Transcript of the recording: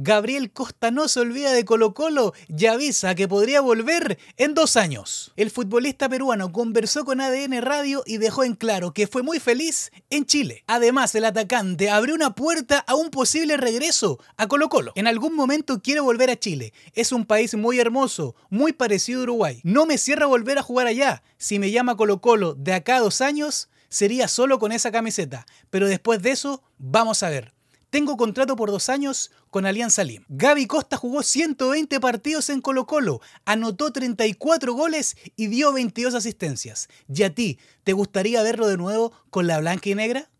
Gabriel Costa no se olvida de Colo Colo y avisa que podría volver en dos años. El futbolista peruano conversó con ADN Radio y dejó en claro que fue muy feliz en Chile. Además, el atacante abrió una puerta a un posible regreso a Colo Colo. En algún momento quiere volver a Chile. Es un país muy hermoso, muy parecido a Uruguay. No me cierra volver a jugar allá. Si me llama Colo Colo de acá a dos años, sería solo con esa camiseta. Pero después de eso, vamos a ver. Tengo contrato por dos años con Alianza Lim. Gaby Costa jugó 120 partidos en Colo Colo, anotó 34 goles y dio 22 asistencias. ¿Y a ti, te gustaría verlo de nuevo con la blanca y negra?